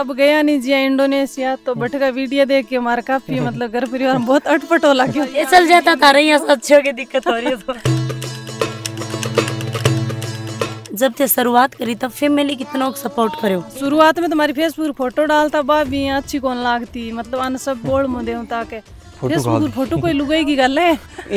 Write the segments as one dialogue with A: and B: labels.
A: अब गया नहीं जिया इंडोनेशिया तो बटका वीडियो देख के हमारा काफी मतलब घर परिवार में बहुत अटपट हो लगा ये चल जाता था रही अच्छे की दिक्कत हो रही है तो। जब थे शुरुआत करी तब फैमिली कितना सपोर्ट करो शुरुआत में तुम्हारी फेसबुक फोटो डालता बा भी अच्छी कौन लागती मतलब अन सब बोल मुदे हूं ताके फोटो फोटो कोई लुगाई की गल है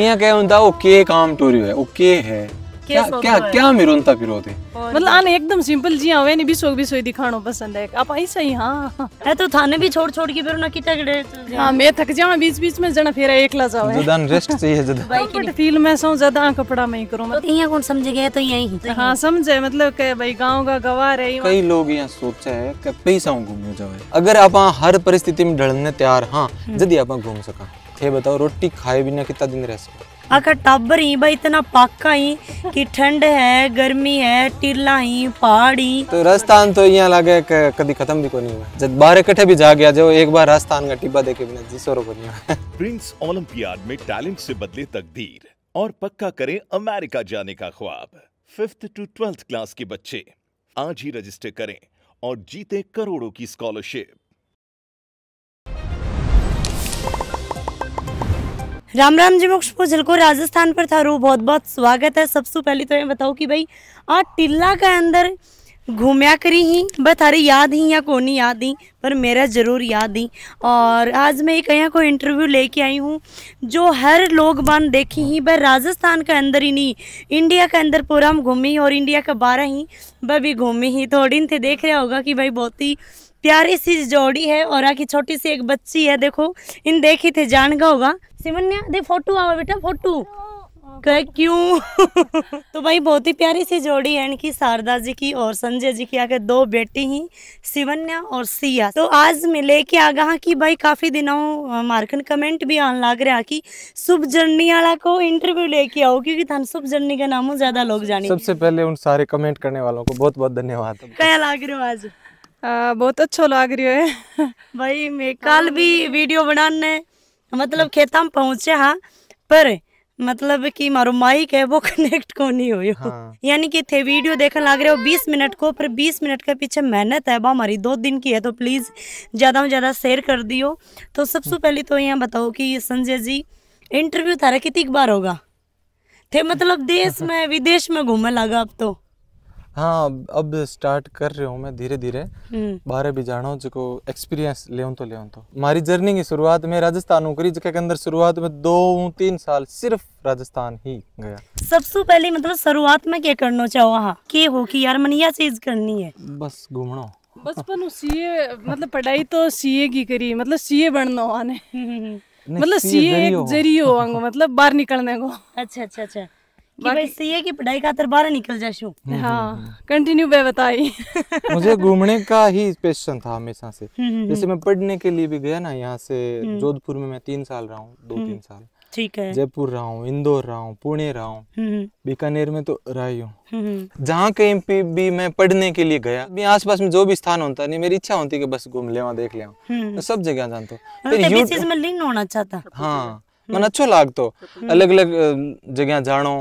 B: यहाँ क्या होता ओके काम टूरियो है ओके है
A: क्या क्या क्या मिरोनता फिरो थे मतलब आने एकदम सिंपल जी आवे नहीं बिसो बिसो दिखानो पसंद है आप ऐसा ही हां है तो थाने भी छोड़ छोड़ के फिर ना कितना गड़े हां मैं थक जावा बीच बीच में जना फिर एकला जावे जदान रेस्ट चाहिए जदा बट फील में सो ज्यादा कपड़ा में ही करो तो मतलब यहां कौन समझ गया तो यही हां तो हाँ, समझे मतलब के भाई गांव का गवार है
B: कई लोग यहां सोचा है कि पैसा घूमने जावे अगर आप हर परिस्थिति में ढलने तैयार हां यदि आप घूम सका थे बताओ रोटी खाए बिना कितना दिन रह सकते
C: आखा टाबर ही भाई इतना पाका ही कि ठंड है गर्मी है टीला ही पहाड़ी
B: तो राजस्थान तो यहाँ लगे कभी खत्म भी को नहीं हुआ जब बारह कटे भी जा गया जो एक बार राजस्थान का टिब्बा देखे बिना जिस और को प्रिंस ओलंपियाड में टैलेंट से बदले तकदीर और पक्का करें अमेरिका जाने का ख्वाब फिफ्थ टू ट्वेल्थ क्लास के बच्चे आज ही रजिस्टर करें और जीते करोड़ों की स्कॉलरशिप
C: राम राम जी मोक्ष पोजल को राजस्थान पर थारू बहुत बहुत स्वागत है सबसे पहले तो ये बताओ कि भाई आ टिल्ला के अंदर घूमया करी ही बस अरे याद ही या को नहीं याद ही पर मेरा ज़रूर याद ही और आज मैं एक यहाँ को इंटरव्यू लेके आई हूँ जो हर लोग बन देखी ही बस राजस्थान के अंदर ही नहीं इंडिया के अंदर पूरा हम घूमी और इंडिया का बारह ही वह भी घूमी ही थोड़ी थे देख रहा होगा कि भाई बहुत ही प्यारी सी जोड़ी है और आखिर छोटी सी एक बच्ची है देखो इन देखी थे जान का होगा सिमनिया दे फोटो आवा बेटा फोटो कह क्यों तो भाई बहुत ही प्यारी सी जोड़ी है इनकी शारदा जी की और संजय जी की आगे दो बेटी ही सिवन्या और सिया तो आज मैं लेके आ गया कि भाई काफी दिनों मार्कन कमेंट भी आने लग रहा कि शुभ जर्नी वाला को इंटरव्यू लेके आओ क्योंकि थान शुभ जर्नी का नाम ज्यादा लोग जाने सबसे
B: पहले उन सारे कमेंट करने वालों को बहुत बहुत धन्यवाद
C: क्या लाग रहे हो आज बहुत अच्छो लाग रही है भाई मैं हाँ। कल भी वीडियो बनाने मतलब खेता में पहुंचे हाँ पर मतलब कि मारो माइक है वो कनेक्ट को नहीं हुई हाँ। यानी कि थे वीडियो देखने लग रहे हो 20 मिनट को पर 20 मिनट के पीछे मेहनत है बा हमारी दो दिन की है तो प्लीज़ ज़्यादा में ज़्यादा शेयर कर दियो तो सबसे पहले तो यहाँ बताओ कि संजय जी इंटरव्यू तारा कितनी बार होगा थे मतलब देश में विदेश में घूमने लगा अब तो
B: हाँ अब स्टार्ट कर रहे हूँ मैं धीरे धीरे हम्म। बाहर भी जाना जो एक्सपीरियंस ले तो ले तो मारी जर्नी की शुरुआत में राजस्थान हो करी जिसके अंदर शुरुआत में दो तीन साल सिर्फ राजस्थान ही गया
C: सबसे पहले मतलब शुरुआत में क्या
A: करना चाहो हाँ के हो कि यार मन यह चीज करनी है
B: बस घूमना
A: बचपन सीए मतलब पढ़ाई तो सीए की करी मतलब सीए बनना आने मतलब सीए एक जरियो मतलब बाहर निकलने को अच्छा अच्छा अच्छा पढ़ाई निकल हम्म, हम्म, हाँ कंटिन्यू हम्म। बे बताई
B: मुझे घूमने का ही पेशन था हमेशा से जैसे मैं पढ़ने के लिए भी गया ना यहाँ से जोधपुर में मैं तीन साल रहा हूँ दो तीन साल ठीक है जयपुर रहा हूँ इंदौर रहा हूँ पुणे रहा हूँ बीकानेर में तो रहा ही
C: हूँ
B: जहाँ कहीं पे भी मैं पढ़ने के लिए गया आस पास में जो भी स्थान होता नहीं मेरी इच्छा होती कि बस घूम ले देख ले मैं सब जगह जानता हूँ हाँ,
C: लीन होना चाहता
B: हाँ मन अच्छो तो अलग अलग जगह जानो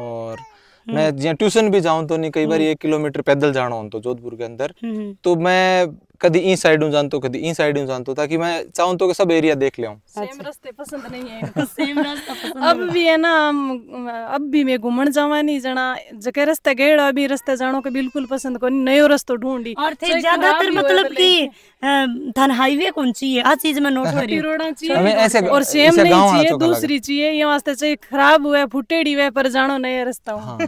B: और
A: हम्म। मैं
B: जिया ट्यूशन भी जाऊं तो नहीं कई बार हम्म। एक किलोमीटर पैदल जाना हो तो जोधपुर के अंदर हम्म। तो मैं कभी इन साइड हूँ हो कभी इन साइड हूँ हो ताकि मैं चाहूँ तो कि सब एरिया देख लिया
A: अच्छा। अब भी है ना अब भी मैं घूमण जावा नहीं जना जके रास्ते गेड़ा अभी रास्ते जानो के बिल्कुल पसंद को नयो रास्तो ढूंढी और थे तो ज्यादातर मतलब की धन हाईवे कौन चाहिए आ चीज में नोट हो रही है हम्म। और सेम नहीं चाहिए दूसरी चाहिए ये वास्ते चाहिए खराब हुआ फुटेड़ी हुआ पर जानो नया रास्ता हाँ।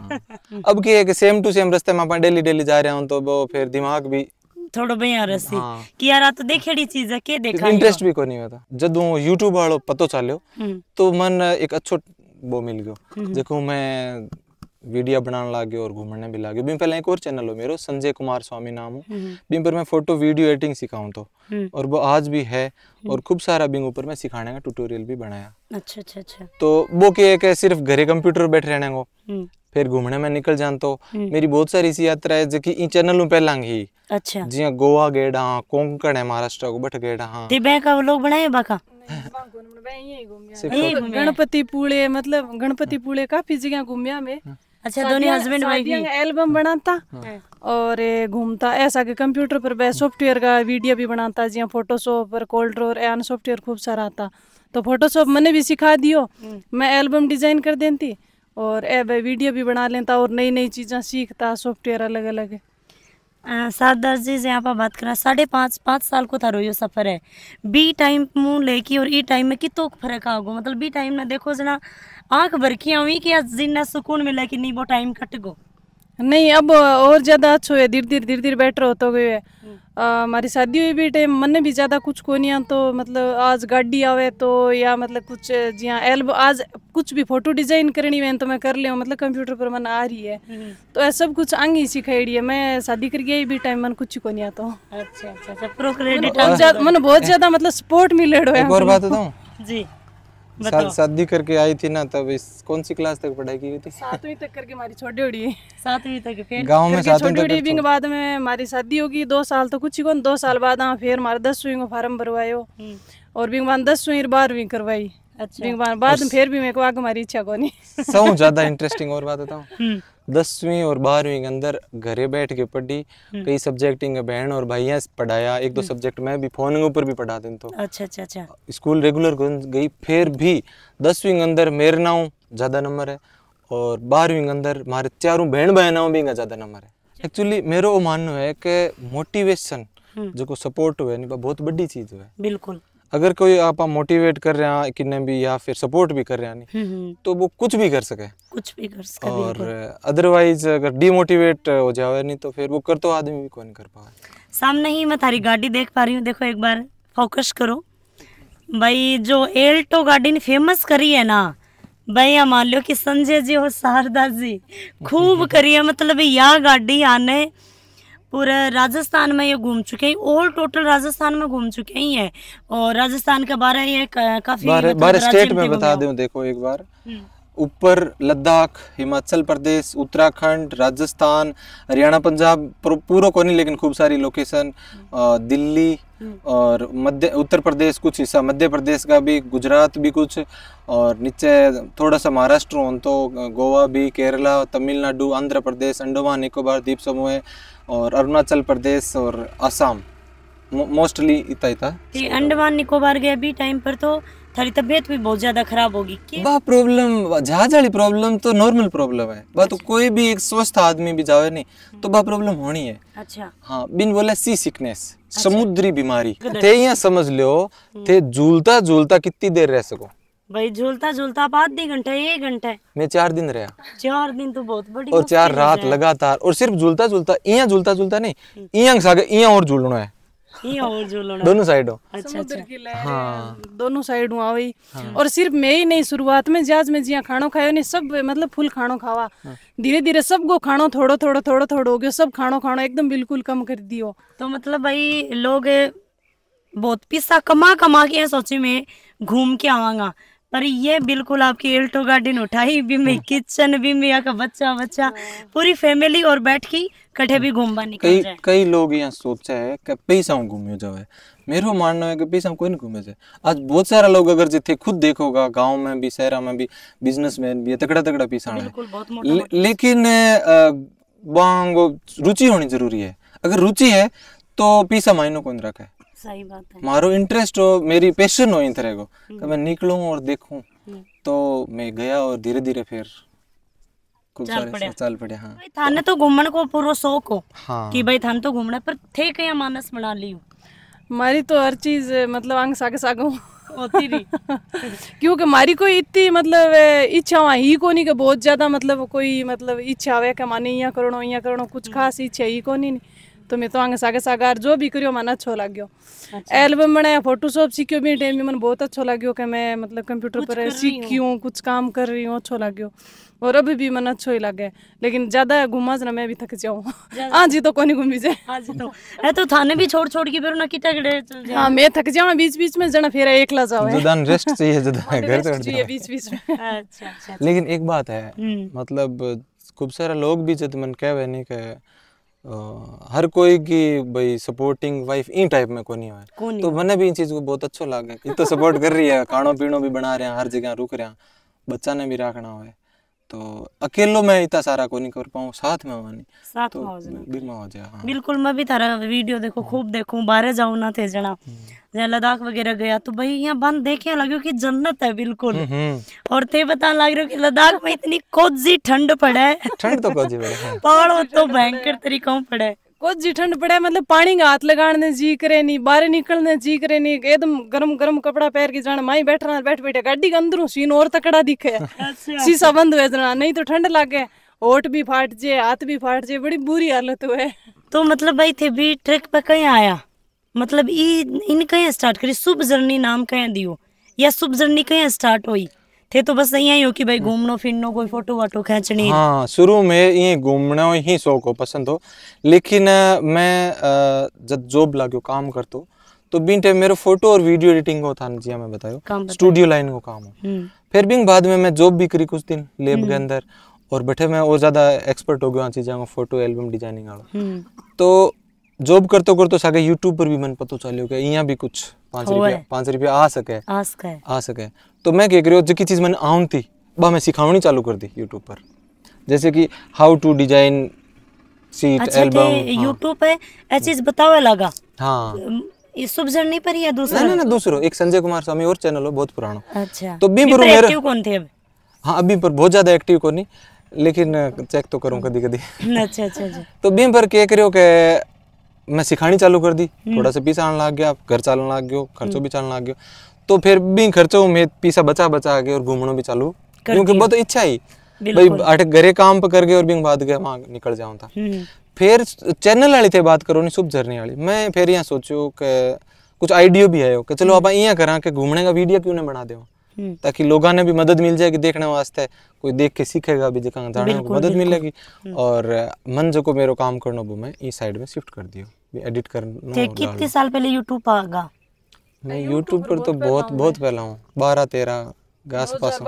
B: अब की है कि सेम टू सेम रास्ते में अपन डेली डेली जा रहे हो तो वो फिर दिमाग भी थोड़ा થોડો બયા રસી
C: કે યાર આ चीज है के देखा इंटरेस्ट
B: भी कोनी होता હતો वो YouTube વાળો पतो ચાલ્યો हम्म। तो मन एक अच्छो वो मिल गयो देखो हम्म। मैं वीडियो बनाने लाग गया और घूमने भी लाग गया बीम पहले एक और चैनल हो मेरो संजय कुमार स्वामी नाम हो बिन हम्म। पर मैं फोटो वीडियो एडिटिंग सिखाऊं तो और वो आज भी है और खूब सारा बीम ऊपर मैं सिखाने का ट्यूटोरियल भी बनाया
C: अच्छा अच्छा अच्छा
B: तो वो के एक सिर्फ घरे कंप्यूटर बैठ रहने को फिर घूमने में निकल जान तो हम्म। मेरी बहुत सारी सी यात्रा है जो कि इन चैनलों पे लांग ही अच्छा जी गोवा गेड़ा कोंकण है महाराष्ट्र को बट गेड़ा हां
A: तिबे
C: का लोग बनाए बाका
B: गणपति
A: पुले मतलब गणपति पुले काफी जगह घूमिया में हाँ।
C: अच्छा दोनों हस्बैंड वाइफ
A: एल्बम बनाता हाँ। हाँ। और घूमता ऐसा कि कंप्यूटर पर वह सॉफ्टवेयर का वीडियो भी बनाता जिया फोटोशॉप और कोल्ड कोल्ड्रोर एन सॉफ्टवेयर खूब सारा आता तो फोटोशॉप मैंने भी सिखा दियो हम्म। मैं एल्बम डिजाइन कर देती और ए भाई वीडियो भी बना लेता और नई नई चीज़ें सीखता सॉफ्टवेयर अलग अलग सात दस जी से आप बात करा साढ़े पाँच
C: पाँच साल को थारो यो सफ़र है बी टाइम मुँह लेके और ई टाइम में कितो फर्क आगो मतलब बी टाइम में देखो जना आँख भर हुई कि जिन्ना सुकून मिले कि नहीं वो टाइम कट गो
A: नहीं अब और ज़्यादा अच्छो है धीरे धीरे धीरे धीरे बेटर होते गए है हमारी हम्म। शादी हुई भी टाइम मन भी ज़्यादा कुछ को नहीं तो मतलब आज गाड़ी आवे तो या मतलब कुछ जी हाँ एल्ब आज कुछ भी फोटो डिजाइन करनी हुई तो मैं कर लिया मतलब कंप्यूटर पर मन आ रही है हम्म। तो ऐसा सब कुछ आंगी सिखाई है मैं शादी कर गई भी टाइम मन कुछ को नहीं आता तो। अच्छा अच्छा प्रो अच्छा, मन बहुत ज़्यादा मतलब सपोर्ट मिले और जी शादी
B: करके आई थी ना तब इस कौन सी क्लास तक पढ़ाई की थी सातवीं
A: तक करके हमारी छोटी उड़ी सातवीं तक फिर गांव में छोटी तो- बाद में हमारी शादी होगी दो साल तो कुछ ही कौन दो साल बाद हाँ फिर हमारे दसवीं को फार्म भरवायो हम्म। और बिंग बाद दसवीं बारहवीं करवाई अच्छा बाद में फिर भी मेरे को आगे हमारी इच्छा को नहीं सब ज्यादा
B: इंटरेस्टिंग और बात बताऊं हम्म। दसवीं और बारहवीं के अंदर घरे बैठ के पढ़ी हम्म। कई सब्जेक्ट इनके बहन और पढ़ाया एक दो सब्जेक्ट हम्म। मैं भी फोन के ऊपर भी पढ़ा दिन तो
C: अच्छा अच्छा अच्छा
B: स्कूल रेगुलर गई फिर भी दसवीं के अंदर मेरे नाव ज्यादा नंबर है और बारहवीं के अंदर मारे चारों बहन बहनाओं भी ज्यादा नंबर है एक्चुअली अच्छा। मेरा मानना है कि मोटिवेशन जो को सपोर्ट हुआ बहुत बड़ी चीज हुआ बिल्कुल अगर कोई आप मोटिवेट कर रहे हैं किन्ने भी या फिर सपोर्ट भी कर रहे हैं हम्म, हम्म। तो वो कुछ भी कर सके
C: कुछ भी कर सके और
B: अदरवाइज अगर डीमोटिवेट हो जावे नहीं तो फिर वो कर तो आदमी भी कौन कर पाए
C: सामने ही मैं थारी गाड़ी देख पा रही हूँ देखो एक बार फोकस करो भाई जो एल्टो गाड़ी ने फेमस करी है ना भाई भैया मान लो कि संजय जी और शारदा जी खूब करी है मतलब यह गाड़ी आने पूरा राजस्थान में ये घूम चुके हैं ऑल टोटल राजस्थान में घूम चुके ही है और राजस्थान का बारह ये काफी बारह स्टेट मतलब में बता
B: दूं देखो एक बार हम्म। ऊपर लद्दाख हिमाचल प्रदेश उत्तराखंड राजस्थान हरियाणा पंजाब पूरा को नहीं लेकिन खूब सारी लोकेशन हम्म। दिल्ली हम्म। और मध्य उत्तर प्रदेश कुछ हिस्सा मध्य प्रदेश का भी गुजरात भी कुछ और नीचे थोड़ा सा महाराष्ट्र हो तो गोवा भी केरला तमिलनाडु आंध्र प्रदेश अंडमान निकोबार द्वीप समूह और अरुणाचल प्रदेश और आसाम मोस्टली इतना इतना
C: जी अंडमान निकोबार गए अभी टाइम पर तो थारी तबीयत भी बहुत ज्यादा खराब होगी वह
B: प्रॉब्लम जहाज वाली प्रॉब्लम तो नॉर्मल प्रॉब्लम है बा तो अच्छा। कोई भी एक स्वस्थ आदमी भी जावे नहीं तो वह प्रॉब्लम होनी है अच्छा हाँ बिन बोले सी सिकनेस अच्छा। समुद्री बीमारी थे यहाँ समझ लो थे हम्म। झूलता झूलता कितनी देर रह सको
C: भाई झूलता झूलता आप आधे घंटा एक घंटा
B: मैं चार दिन रहा
C: चार दिन तो बहुत बड़ी और चार रात
B: लगातार और सिर्फ झूलता झूलता इं झूलता झूलता नहीं इं सागे इं और झूलना है
A: दोनों साइड अच्छा अच्छा हाँ। दोनों साइड हुआ वही हाँ। और सिर्फ मैं ही नहीं शुरुआत में जहाज में जिया खानो खाया नहीं सब मतलब फुल खानो खावा हाँ। धीरे धीरे सब सबको खानो थोड़ो थोड़ो थोड़ो थोड़ो हो गयो सब खानो खानो एकदम बिल्कुल कम कर दियो तो मतलब भाई लोग
C: बहुत पैसा कमा कमा के सोचे में घूम के आवांगा पर ये बिल्कुल आपकी एल्टो गार्डन उठाई भी में हम्म। किचन भी में का बच्चा बच्चा हाँ। पूरी फैमिली और बैठ की कठे भी घूमवा निकल कई
B: कई लोग यहाँ सोचा है कि पैसा घूमियो है मेरे मानना है कि पैसा कोई नहीं घूमे जाए आज बहुत सारा लोग अगर जिते खुद देखोगा गांव में भी शहर में भी बिजनेसमैन भी है तकड़ा तकड़ा पैसा है लेकिन वहाँ रुचि होनी जरूरी है अगर रुचि है तो पैसा मायनों को रखा है सही बात है मारो इंटरेस्ट हो मेरी पैशन हो इन तरह को तो मैं निकलूं और देखूं हम्म। तो मैं गया और धीरे धीरे फिर चल पड़े हाँ भाई
A: थाने तो घूमन को पूरा शौक हो हाँ। कि भाई थाने तो घूमना पर थे क्या मानस बना ली मारी तो हर चीज मतलब अंग सागे सागे होती रही क्योंकि मारी कोई इतनी मतलब इच्छा वहाँ ही कोनी के बहुत ज्यादा मतलब कोई मतलब इच्छा आवे के माने यहाँ करो यहाँ करो कुछ हम्म। खास इच्छा ही कोनी नहीं तो मैं तो आगे सागे सागार जो भी करियो मैंने अच्छा लाग्यो अच्छा। एल्बम मैंने फोटोशॉप सीखियो भी टाइम में मन बहुत अच्छा लाग्यो कि मैं मतलब कंप्यूटर पर सीखी हूँ कुछ काम कर रही हूँ अच्छा लाग्यो और अभी भी मन अच्छा ही लगे लेकिन ज्यादा घुमा ना मैं भी थक जाऊँ हाँ जी तो कोनी घूमी जाए तो है तो थाने भी छोड़ छोड़ के फिर ना कितना गड़े हाँ मैं थक जाऊँ बीच बीच में जना फिर एक ला जाओ जुदान
B: रेस्ट चाहिए जुदान घर तो चाहिए
A: बीच बीच में लेकिन
B: एक बात है मतलब खूब सारा लोग भी जब मन कह नहीं कहे हर कोई की भाई सपोर्टिंग वाइफ इन टाइप में कोनी है तो मैंने भी इन चीज को बहुत अच्छा लागे ये तो सपोर्ट कर रही है खानो पीनो भी बना रहे हैं हर जगह रुक रहे हैं बच्चा ने भी रखना है तो अकेलो मैं इतना सारा को नहीं कर पाऊँ साथ में मानी साथ तो में हो जाए हाँ।
C: बिल्कुल मैं भी तारा वीडियो देखो खूब देखो बाहर जाऊं ना थे जना हम्म। जहाँ लद्दाख वगैरह गया तो भाई यहाँ बंद देखे लगे कि जन्नत है बिल्कुल हम्म, हम्म। और थे बता लग रहे हो कि लद्दाख में इतनी कोजी ठंड पड़े ठंड तो
B: कोजी पड़े है हाँ।
C: पहाड़ों तो भयंकर तरीका पड़े
A: कुछ ही ठंड पड़े मतलब पानी का हाथ लगाने जी करे नहीं बाहर निकलने जी करे नहीं एकदम गरम गरम कपड़ा पहन के जाना माई बैठना बैठ बैठे गाड़ी के अंदर सीन और तकड़ा दिखे शीशा बंद हुए जना नहीं तो ठंड लागे होठ भी फाट जे हाथ भी फाट जे बड़ी बुरी हालत हुए तो मतलब भाई थे भी ट्रैक पे कहीं आया मतलब
C: इन कहीं स्टार्ट करी शुभ जर्नी नाम कहीं दियो या शुभ जर्नी कहीं स्टार्ट हुई थे तो बस यही हो कि भाई हम्म। घूमनो फिरनो कोई फोटो वाटो खेचनी हाँ
B: शुरू में ये घूमना ही शौक हो पसंद हो लेकिन मैं जब जॉब लागो काम करतो तो बीन टाइम मेरे फोटो और वीडियो एडिटिंग को था जिया मैं बतायो स्टूडियो लाइन को काम हो हम्म। फिर भी बाद में मैं जॉब भी करी कुछ दिन लेब के हम्म। अंदर और बैठे मैं और ज्यादा एक्सपर्ट हो गया चीजें फोटो एल्बम डिजाइनिंग
C: वाला
B: तो जॉब करते करते सागे यूट्यूब पर भी मन पता चलो के यहाँ भी कुछ पांच रुपया पांच रुपया आ सके आ सके आ सके तो मैं क्या करूँ जी चीज़ मैंने आउन थी वह मैं सिखावनी चालू कर दी यूट्यूब पर जैसे कि how to design sheet album YouTube
C: पे चीज बतावे लगा
B: हाँ
C: इस सब जन नहीं पर या दूसरा ना ना
B: दूसरो एक संजय कुमार स्वामी और चैनल हो बहुत पुराना
C: अच्छा तो भी पर तो मेरे एक्टिव
B: कौन थे अब हाँ अभी पर बहुत ज्यादा एक्टिव कौन नहीं लेकिन चेक तो करूँ कभी कभी
C: अच्छा अच्छा अच्छा
B: तो भी पर क्या करियो के मैं सिखानी चालू कर दी हम्म। थोड़ा सा पीस आने लग गया घर चलने लग गयो खर्चो हम्म। भी चलने लग गयो तो फिर भी खर्चो में पैसा बचा बचा के और घूमना भी चालू क्योंकि बहुत इच्छा ही भाई आठ घरे काम पे करके और बिंग बाद गए वहां निकल जाऊ था हम्म। फिर चैनल वाली थे बात करो नी शुभ झरने वाली मैं फिर यहाँ सोचो के कुछ आइडियो भी है कि चलो आप हम्म। यहाँ करा कि घूमने का वीडियो क्यों ना बना दे हम्म। ताकि लोगों ने भी मदद मिल जाएगी देखने वास्ते कोई देख के सीखेगा भी जगह जाने को मदद मिलेगी और मन जो को मेरे काम करना वो मैं इस साइड में शिफ्ट कर दियो एडिट करना तो कितने
C: साल पहले
A: यूट्यूब आगा
B: नहीं YouTube पर तो बहुत बहुत पहला हूँ बारह तेरह आस पास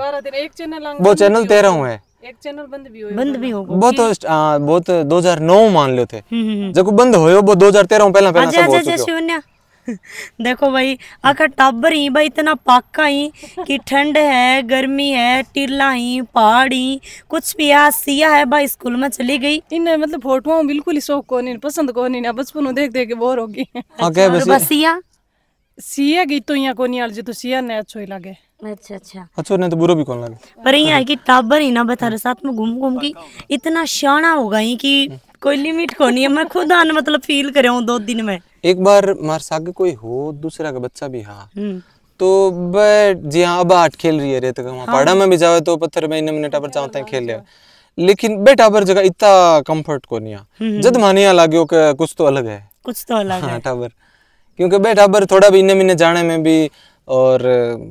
A: वो चैनल तेरह हूँ एक चैनल बंद भी हो बंद भी हो
B: बहुत आ, हाँ, बहुत 2009 मान लो थे हम्म, हम्म, हम्म। जब बंद हो वो 2013 में पहला पहला सब हो
C: चुका देखो भाई अगर टाबर ही भाई इतना पाका ही कि ठंड है गर्मी है टीला ही पहाड़ी कुछ भी आ सिया है भाई स्कूल में चली गई
A: इन्हें मतलब फोटो बिल्कुल ही शौक को नहीं पसंद को नहीं बचपन देख देख के बोर होगी हाँ, बस सिया सिया गीत तो यहाँ कोनी आल जे तो सिया ने अच्छो ही लागे अच्छा अच्छा
B: अच्छो ने तो बुरो भी कोन लागे
C: पर है कि टाबर ही ना बता रे साथ में घूम घूम की इतना शाना हो गई कि कोई लिमिट कोनी है मैं खुद आन मतलब फील कर रहा हूं दो दिन में
B: एक बार मार सागे कोई हो दूसरा का बच्चा भी हां हम्म। तो बट जी हाँ अब आठ खेल रही है रेत का वहाँ हाँ। पाड़ा में भी जावे तो पत्थर में इन्हें टाबर चाहते हैं खेल ले लेकिन बेटा पर जगह इतना कंफर्ट को नहीं जद मानिया लागे हो कुछ तो अलग है
C: कुछ तो अलग हाँ, है
B: टावर क्योंकि बैठा बर थोड़ा भी इन्ने मिन्ने जाने में भी और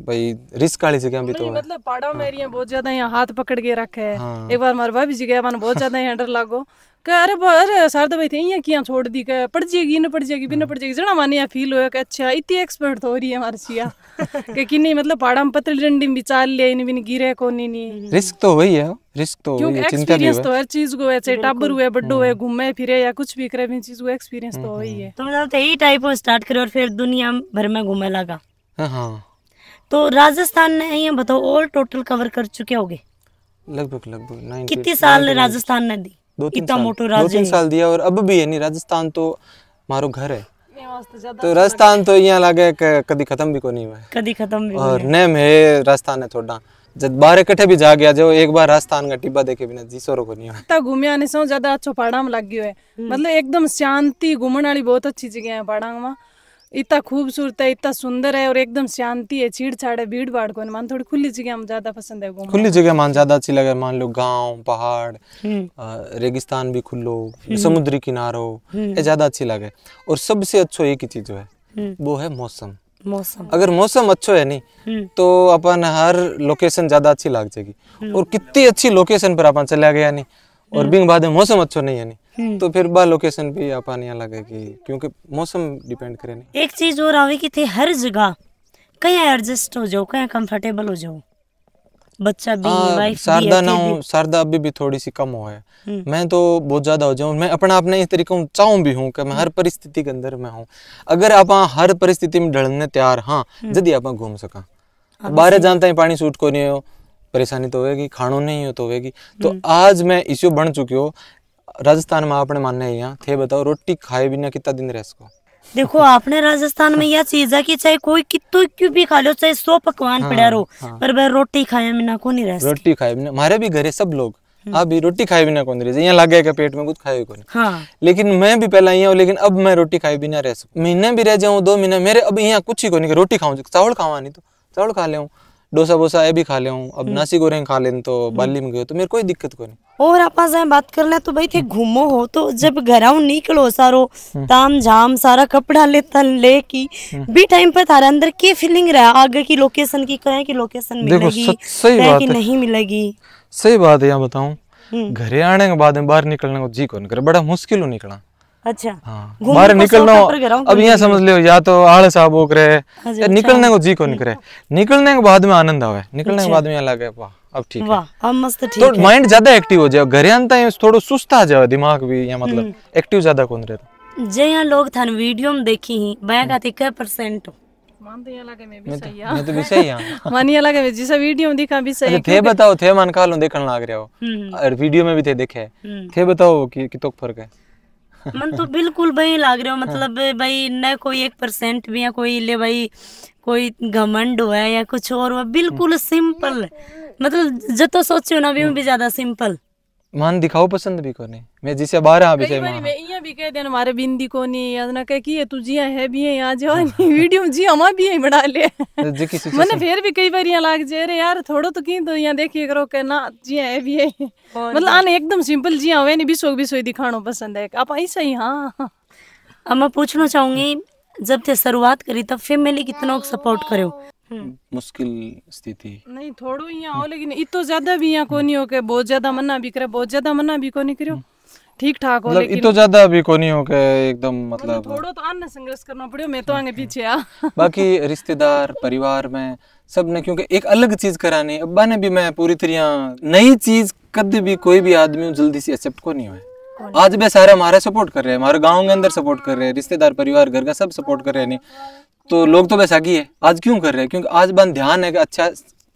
B: भाई रिस्क वाली जगह भी तो मतलब
A: पहाड़ा में हाँ। एरिया बहुत ज्यादा यहाँ हाथ पकड़ के रखे है हाँ। एक बार हमारे भाभी जी गया बहुत ज्यादा यहाँ डर लागो कि अरे अरे शारदा भाई थे यहाँ क्या छोड़ दी क्या पड़ जाएगी न पड़ जाएगी बिना न हाँ। पड़ जाएगी जड़ा माने यहाँ फील होया कि अच्छा इतनी एक्सपर्ट तो हो रही है हमारे सिया कि कि नहीं मतलब पहाड़ा में पतली डंडी में चाल लिया इन बिन गिरे को नहीं नहीं
B: रिस्क तो वही है रिस्क तो क्योंकि एक्सपीरियंस तो हर
A: चीज को है चाहे टाबर हुए बड्डो हुए हाँ। घूमे फिरे या कुछ भी करे चीज को एक्सपीरियंस तो वही है हाँ। तो मतलब यही टाइप स्टार्ट करे और
C: फिर दुनिया भर में घूमे लगा हाँ तो राजस्थान ने ये बताओ ऑल टोटल कवर कर चुके होगे
B: लगभग लगभग कितने साल राजस्थान
C: ने दी दो तीन साल दो तीन साल
B: दिया और अब भी है नहीं राजस्थान तो मारो घर है तो अच्छा राजस्थान तो यहाँ लागे कभी खत्म भी को नहीं हुआ
A: कभी खत्म भी और
B: नेम है राजस्थान है थोड़ा जब बाहर इकट्ठे भी जा गया जो एक बार राजस्थान का टिब्बा देखे बिना जी सोरो को नहीं हुआ
A: इतना घूमे आने से ज्यादा अच्छा पहाड़ा में लग गया है मतलब एकदम शांति घूमने वाली बहुत अच्छी जगह है पहाड़ा में इतना खूबसूरत है इतना सुंदर है और एकदम शांति है छाड़ है भीड़ भाड़ को मान थोड़ी खुली जगह हम ज्यादा पसंद है खुली
B: जगह मान ज्यादा अच्छी लगे मान लो गांव पहाड़ हम्म। रेगिस्तान भी खुल्लो हम्म। समुद्री किनारो हम्म। ये ज्यादा अच्छी लगे और सबसे अच्छा एक ही चीज है वो है मौसम
C: मौसम अगर
B: मौसम अच्छा है नहीं तो अपन हर लोकेशन ज्यादा अच्छी लग जाएगी और कितनी अच्छी लोकेशन पर अपन चला गया नहीं और बिंग बाद मौसम अच्छा नहीं है नहीं हम्म। तो फिर बा लोकेशन पे या पानी लगेगी क्योंकि मौसम डिपेंड करे एक
C: चीज और आवे की थे हर जगह कहीं एडजस्ट हो जाओ कहीं कंफर्टेबल हो जाओ बच्चा भी आ, हाँ, वाइफ शारदा ना हूँ
B: शारदा अभी भी थोड़ी सी कम हो है हम्म। मैं तो बहुत ज्यादा हो जाऊँ मैं अपना अपने इस तरीके हूँ चाहूँ भी हूँ कि मैं हर हम्म। परिस्थिति के अंदर मैं हूँ अगर आप हर परिस्थिति में ढलने तैयार हाँ यदि आप घूम सका बारह जानता है पानी सूट को नहीं हो परेशानी तो होगी खानो नहीं हो तो होगी तो आज मैं इश्यू बन चुकी हूँ राजस्थान में आपने मानने यहाँ थे बताओ रोटी खाए बिना कितना दिन रह सको देखो आपने राजस्थान
C: में यह चीज है कि चाहे कोई कितो क्यों भी खा लो चाहे सौ पकवान हाँ, पड़ा रहो हाँ। पर भाई रोटी खाए बिना को नहीं रह
B: रोटी खाए बिना हमारे भी घरे सब लोग अभी हम्म। रोटी खाए बिना कौन रह यहाँ लगेगा पेट में कुछ खाए कौन हाँ। लेकिन मैं भी पहला यहाँ लेकिन अब मैं रोटी खाए बिना रह सकू महीने भी रह जाऊँ दो महीने मेरे अब यहाँ कुछ ही को नहीं रोटी खाऊ चावल खावा नहीं तो चावल खा ले डोसा वोसा ये भी खा ले अब हम्म। नासी गोरें खा ले तो हम्म। बाली में गए तो मेरे कोई दिक्कत को
C: नहीं और आप बात कर ले तो भाई थे घूमो हो तो जब घर आऊ निकलो सारो हम्म। ताम झाम सारा कपड़ा लेता ले की भी टाइम पर थारे अंदर की फीलिंग रहा आगे की लोकेशन की कहे की लोकेशन मिलेगी सही बात की नहीं मिलेगी
B: सही बात है यहाँ बताऊ घरे आने के बाद बाहर निकलने को जी कौन करे बड़ा मुश्किल हो निकला
C: अच्छा हाँ। निकलना अब यहाँ समझ
B: लियो या तो आड़ साहब ओक रहे अच्छा, या निकलने को जी को निकले अच्छा। निकलने के बाद में आनंद आवे निकलने के अच्छा। बाद में अलग है अब ठीक है
C: अब मस्त ठीक तो माइंड ज्यादा
B: एक्टिव हो जाए घर आता है थोड़ा सुस्त आ जाए दिमाग भी या मतलब एक्टिव हम्म। ज्यादा कौन रहता
C: तो। जे यहाँ लोग थान वीडियो में देखी ही मैं कहती कै
A: परसेंट मान तो ये
B: लगे मैं भी तो- सही हां मैं तो भी सही
A: मान ये लगे मैं वीडियो में दिखा भी सही थे
B: बताओ थे मन कालो देखन लाग रहे हो हम्म। और वीडियो में भी थे देखे हम्म। थे बताओ कि कितो फर्क है
C: मन तो बिल्कुल भाई लाग रहे हो मतलब भाई न कोई एक परसेंट भी या कोई ले भाई कोई घमंड हो या कुछ और हुआ बिल्कुल सिंपल हम्म।
A: मतलब जो तो सोचो ना भी, भी हम्म। ज्यादा सिंपल
B: मान दिखाओ पसंद भी कोने मैं जिसे बाहर आ भी मां मैं
A: इयां भी कह देन मारे बिंदी को नहीं या ना कह की है तू जिया है भी है यहां नहीं वीडियो जी हम भी है बना ले तो मैंने फिर भी कई बार यहां लाग जे रे यार थोड़ा तो की तो यहां देखिए करो के ना जिया है भी है मतलब आने एकदम सिंपल जिया होवे नहीं बिसो बिसो दिखानो पसंद है आप ऐसे ही हां अब मैं पूछना चाहूंगी जब थे
C: शुरुआत करी तब फैमिली कितना
A: सपोर्ट करो
B: हम्म। मुश्किल स्थिति
C: नहीं
A: थोड़ो यहाँ हो लेकिन इतो ज्यादा भी यहाँ नहीं हो के बहुत ज्यादा मना भी करे बहुत ज्यादा मना भी नहीं करो हम्म। ठीक ठाक हो मतलब इतो ज्यादा
B: भी नहीं हो के एकदम मतलब थोड़ो
A: तो आने संघर्ष करना पड़े मैं तो आगे पीछे आ बाकी
B: रिश्तेदार परिवार में सब ने क्योंकि एक अलग चीज करानी अब्बा ने भी मैं पूरी तरह नई चीज कद भी कोई भी आदमी जल्दी से एक्सेप्ट को नहीं हुआ आज भी सारे हमारा सपोर्ट कर रहे हैं हमारे गाँव के अंदर सपोर्ट कर रहे हैं रिश्तेदार परिवार घर का सब सपोर्ट कर रहे हैं तो लोग तो वैसा बैसाखी है आज क्यों कर रहे हैं क्योंकि आज बन ध्यान है कि अच्छा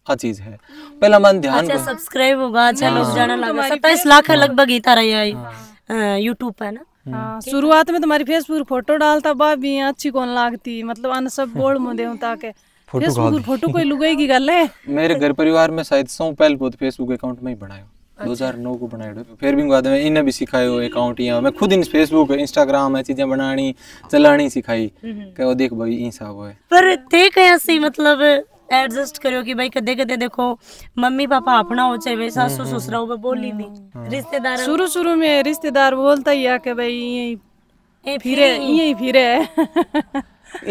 B: हाँ चीज है पहला मन ध्यान अच्छा
A: सब्सक्राइब होगा अच्छा लोग हाँ। जाना तो लगा सत्ताईस लाख है हाँ। लगभग इतना रही हाँ। है यूट्यूब पे
B: ना
A: शुरुआत में तुम्हारी फेसबुक फोटो डालता भाभी अच्छी कौन लागती मतलब आने सब बोर्ड बोल मुझे ताके फेसबुक फोटो कोई लुगाई की गल है
B: मेरे घर परिवार में शायद सौ पहल बहुत फेसबुक अकाउंट में ही बनाया दो अच्छा। को बनाया फिर भी बाद में इन्हें भी सिखायो अकाउंट यहाँ मैं खुद इन फेसबुक इंस्टाग्राम है चीजें बनानी चलानी सिखाई हम्म। कहो देख भाई इन साहब है
C: पर थे कैसी मतलब एडजस्ट करो कि भाई कदे कदे देखो
A: मम्मी पापा अपना हो चाहे
C: सासू हम्म, ससुरा हो हम्म। बोली नहीं हाँ।
A: रिश्तेदार शुरू शुरू में रिश्तेदार बोलता ही है कि भाई यही फिरे यही फिरे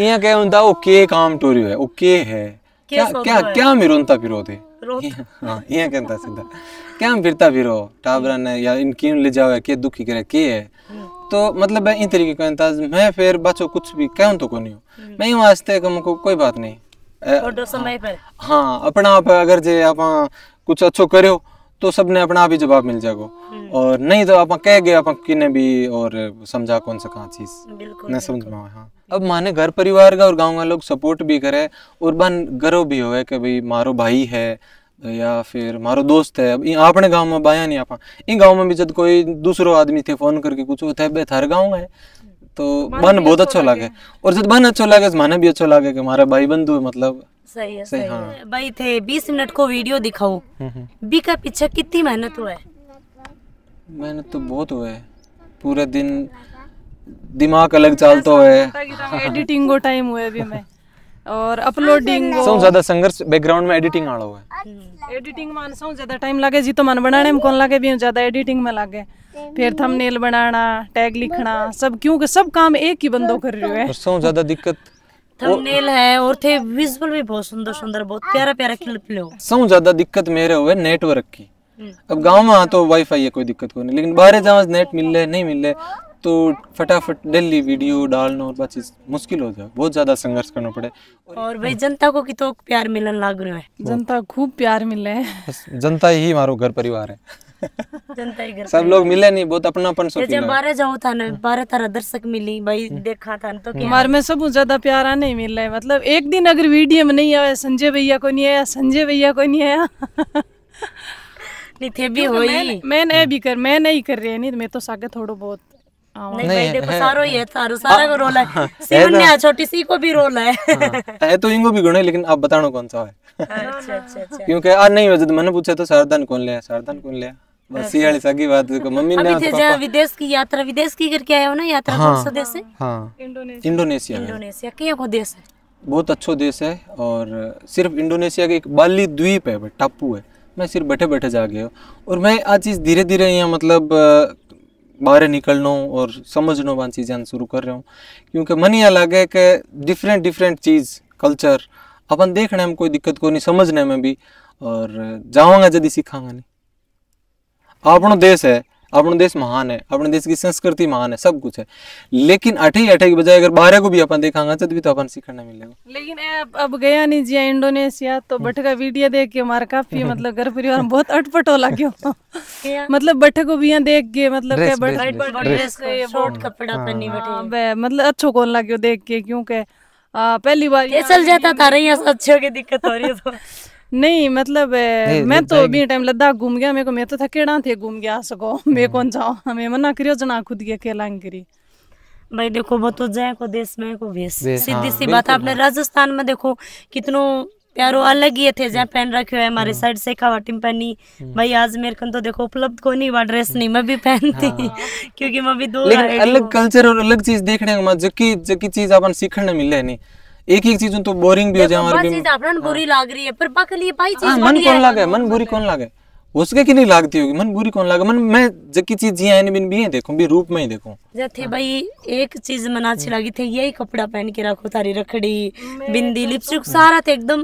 B: यहाँ क्या होता ओके काम टूर है ओके है क्या क्या क्या रोनता फिरो थे हाँ यहाँ कहता सीधा क्या हम फिरता फिरो टाबरा ने या इन क्यों ले जाओ के दुखी करे के है तो मतलब मैं इन तरीके को अंदाज मैं फिर बच्चों कुछ भी कहूँ तो को नहीं हूँ हम्म। मैं वास्ते कम को कोई बात नहीं समय हाँ। पर हाँ अपना आप अगर जे आप हाँ, कुछ अच्छो करो तो सबने अपना आप ही जवाब मिल जाएगा हम्म। और नहीं तो आप कह गए आप किने भी और समझा कौन सा कहा चीज न समझ में हाँ अब माने घर परिवार का और गाँव का लोग सपोर्ट भी करे और बन गर्व भी हो कि भाई मारो भाई है या फिर मारो दोस्त है अब आपने गांव में बाया नहीं आप हाँ। इन गांव में भी जब कोई दूसरो आदमी थे फोन करके कुछ होता तो है थारे गांव है तो मन बहुत अच्छा लगे और जब मन अच्छा लगे तो माने भी अच्छा लगे कि हमारा भाई बंधु है मतलब
C: सही है सही, हाँ। भाई थे बीस मिनट को वीडियो दिखाओ हम्म, हम्म। बी का पीछे कितनी मेहनत हुआ है
B: मेहनत तो बहुत हुआ है पूरे दिन दिमाग अलग चलता है
A: एडिटिंग तो को टाइम हुआ अभी मैं और अपलोडिंग अच्छा, अच्छा, सब ज्यादा
B: संघर्ष बैकग्राउंड में एडिटिंग आ रहा
A: है एडिटिंग मान सब ज्यादा टाइम लगे जी तो मन बनाने में कौन लगे भी ज्यादा एडिटिंग में लगे फिर थंबनेल बनाना टैग लिखना सब क्योंकि सब काम एक ही बंदो कर रहे हैं
B: सबसे ज्यादा दिक्कत
A: थंबनेल है और थे विजुअल भी बहुत सुंदर सुंदर बहुत प्यारा प्यारा क्लिप लो
B: सबसे ज्यादा दिक्कत मेरे हुए नेटवर्क की हम्म। अब गांव में हाँ तो वाईफाई है कोई दिक्कत को नहीं लेकिन बाहर जहाँ नेट मिल रहे नहीं मिल रहे तो फटाफट डेली वीडियो डालना और बातचीत मुश्किल हो जाए बहुत ज्यादा संघर्ष करना पड़े
C: और भाई जनता को कितो प्यार मिलन लाग रहा है जनता खूब प्यार मिल रहा
B: है जनता ही हमारो घर परिवार है
C: जनता सब लोग
B: मिले नहीं बहुत अपनापन से जैसे बारह
A: जाओ था ना बारह थारा दर्शक मिली भाई हम्म। देखा था तो हम्म। हमारे में सब ज्यादा प्यारा नहीं मिल रहा है मतलब एक दिन अगर वीडियो में नहीं आया संजय भैया को नहीं आया संजय भैया को नहीं आया नहीं थे भी हो मैं नहीं कर मैं नहीं कर रही है नहीं मैं तो सागे थोड़ा बहुत
B: नहीं नहीं सारो ही सारो सारा हाँ। को रोल है सिवन ने
C: छोटी सी को भी
B: रोल है हाँ, तो लेकिन आप बताना कौन सा है
C: अच्छा, अच्छा, अच्छा। क्योंकि
B: आ नहीं वजह तो मैंने पूछा तो सारदान कौन लिया सारदान कौन लिया बस ये वाली सगी बात को मम्मी ने अभी जहाँ
C: विदेश की यात्रा विदेश की करके आए हो ना यात्रा हाँ। कौन सा देश है हाँ इंडोनेशिया इंडोनेशिया इंडोनेशिया क्या को
B: देश है बहुत अच्छो देश है और सिर्फ इंडोनेशिया के एक बाली द्वीप है टापू है मैं सिर्फ बैठे बैठे जा गया और मैं आज चीज़ धीरे धीरे यहाँ मतलब बाहर निकलना और समझना वहाँ चीज़ें शुरू कर रहा हूँ क्योंकि मन यहाँ लगे कि डिफरेंट डिफरेंट चीज़ कल्चर अपन देखने में कोई दिक्कत को नहीं समझने में भी और जाऊँगा जदि सीखांगा नहीं अपनो देश है अपना देश महान है अपने देश की संस्कृति महान है सब कुछ है लेकिन अठे ही अठे की बजाय अगर बारह को भी अपन देखा तो भी तो अपन सीखने मिलेगा
A: लेकिन अब अब गया नहीं जिया इंडोनेशिया तो बठ हम्म। का वीडियो देख के हमारा काफी मतलब घर परिवार में बहुत अटपट हो लगे मतलब बठ को भी यहाँ देख के मतलब हाँ। हाँ, मतलब अच्छो कौन लगे देख के क्यूँके पहली बार चल जाता था रही अच्छे की दिक्कत हो रही है तो। नहीं मतलब मैं तो भी टाइम लद्दाख घूम गया मेरे को मैं तो थकेड़ा थे घूम गया सको मैं कौन जाओ हमें मना करियो जना खुद के अकेला करी
C: भाई देखो वो तो जाए को देश में को भेस सीधी हाँ, सी बात आपने हाँ। राजस्थान में देखो कितनो प्यारो अलग ही थे जहाँ पहन रखे है हमारे हाँ। साइड से खावाटी पहनी हम्म। भाई आज मेरे को तो देखो उपलब्ध को नहीं हुआ ड्रेस नहीं मैं भी पहनती क्योंकि मैं भी दो अलग
B: कल्चर और अलग चीज देखने को जो की जो की चीज अपन सीखने मिले नहीं एक एक चीज तो बोरिंग भी हो जाए हमारे चीज
C: आपन बुरी हाँ। लाग रही है पर बक लिए भाई चीज हाँ, मन कौन लागे
B: मन बुरी कौन लागे उसके की नहीं लागती होगी मन बुरी कौन लागे मन मैं जबकि चीज जी आने बिन भी है देखूं भी रूप में ही देखूं
C: जथे भाई एक चीज मना अच्छी लगी थी यही कपड़ा पहन के रखो तारी रखड़ी बिंदी लिपस्टिक तो सारा थे तो एकदम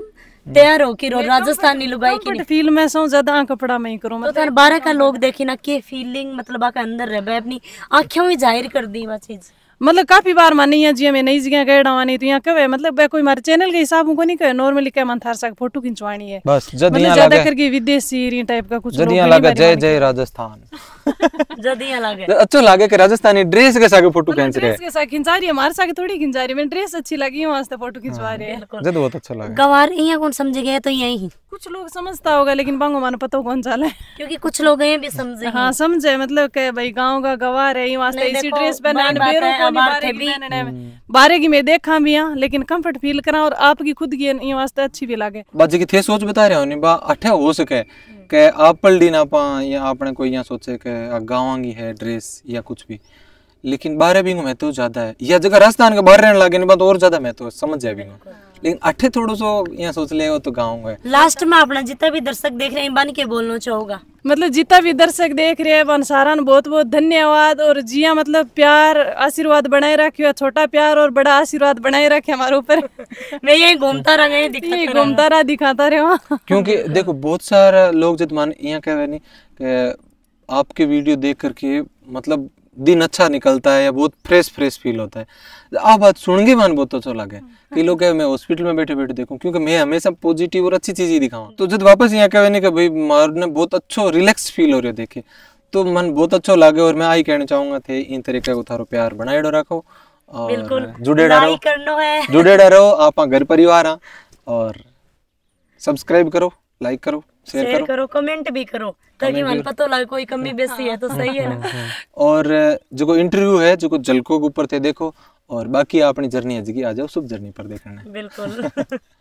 C: तैयार हो रो तो राजस्थानी मतलब लुगाई की फील
A: मैं सो ज्यादा कपड़ा में ही करूं मतलब बारह का लोग देखी ना के फीलिंग मतलब आका अंदर रह अपनी आंखों में जाहिर कर दी वह चीज मतलब काफ़ी बार मानी है जी मैं नई जगह गए आनी तो यहाँ कहे मतलब कोई हमारे चैनल के हिसाब को नहीं कहे नॉर्मली कह मन थार सा फोटो खिंचवानी है बस मतलब ज्यादा करके विदेशी टाइप का कुछ जय
B: जय राजस्थान
A: जदी अलग है अच्छा
B: लागे तो के राजस्थानी ड्रेस के साथ फोटो खींच रहे ड्रेस के
A: सागे खिंचा रही है हमारे साथ थोड़ी खींचा रही है ड्रेस अच्छी लगी हूं वास्ते फोटो खिंचवा हाँ। रहे हैं जद बहुत अच्छा लगा गवार यहां कौन समझ गए तो यहीं ही कुछ लोग समझता होगा लेकिन बांगो मानो पता हो कौन चाल है क्योंकि कुछ लोग हैं भी समझे हां समझे मतलब के भाई गांव का गवार है वास्ते इसी ड्रेस पहनाने बेरो को बारे की हम्म। बारे की मैं देखा भी हां लेकिन कंफर्ट फील करा और आपकी खुद की वास्ते अच्छी भी लगे
B: बाजी की थे सोच बता रहे हो नहीं बा अठे हो सके के आपल डी पा या आपने कोई यहाँ सोचे के गावांगी है ड्रेस या कुछ भी लेकिन बारह बिंगो महत्व ज्यादा है या जगह राजस्थान के बाहर रहने लगे ने बात और ज्यादा महत्व समझ जाए बिंगो लेकिन अठे थोड़ो सो यहाँ सोच ले तो गाँव में
A: लास्ट में अपना जितना भी दर्शक देख रहे हैं बन के बोलना चाहोगा मतलब जितना भी दर्शक देख रहे हैं बन सारा बहुत बहुत धन्यवाद और जिया मतलब प्यार आशीर्वाद बनाए रखे छोटा प्यार और बड़ा आशीर्वाद बनाए रखे हमारे ऊपर मैं यही घूमता रहा यही घूमता रहा दिखाता रहा
B: क्योंकि देखो बहुत सारा लोग जब मान यहाँ कह रहे आपके वीडियो देख करके मतलब दिन अच्छा निकलता है या बहुत फ्रेश फ्रेश फील होता है आ बात सुन के मन बहुत अच्छा लगे हाँ, कई हाँ। लोग मैं हॉस्पिटल में बैठे बैठे देखूँ क्योंकि मैं हमेशा पॉजिटिव और अच्छी चीज़ ही दिखाऊँ तो जब वापस यहाँ कहने का भाई मारने बहुत अच्छा रिलैक्स फील हो रहा है देखे तो मन बहुत अच्छा लगे और मैं आई कहना चाहूंगा थे इन तरीके को थारो प्यार बनाए रखो और जुड़े रहो जुड़े रहो आप घर परिवार और सब्सक्राइब करो लाइक करो शेयर करो,
C: करो कमेंट भी करो ताकि मन पता लगे कोई कमी बेसी है तो हाँ, सही है हाँ, ना हाँ,
B: और जो इंटरव्यू है जो जलको के ऊपर थे देखो और बाकी अपनी जर्नी है जी आ जाओ शुभ जर्नी पर देखना
A: बिल्कुल